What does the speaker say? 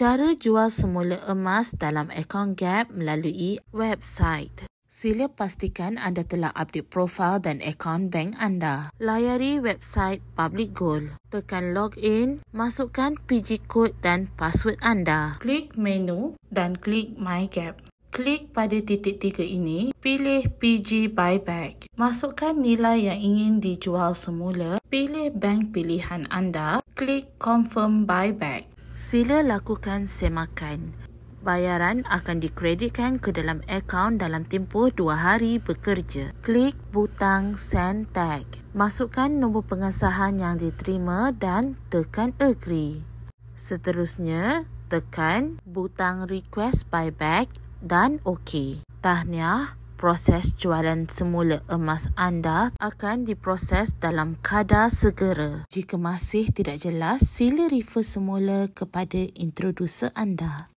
cara jual semula emas dalam akaun Gap melalui website. Sila pastikan anda telah update profil dan akaun bank anda. Layari website Public Gold. Tekan login, masukkan PG code dan password anda. Klik menu dan klik My Gap. Klik pada titik tiga ini, pilih PG Buyback. Masukkan nilai yang ingin dijual semula, pilih bank pilihan anda, klik Confirm Buyback. Sila lakukan semakan. Bayaran akan dikreditkan ke dalam akaun dalam tempoh 2 hari bekerja. Klik butang send tag. Masukkan nombor pengesahan yang diterima dan tekan agree. Seterusnya, tekan butang request buyback dan OK. Tahniah, proses jualan semula emas anda akan diproses dalam kadar segera. Jika masih tidak jelas, sila refer semula kepada introducer anda.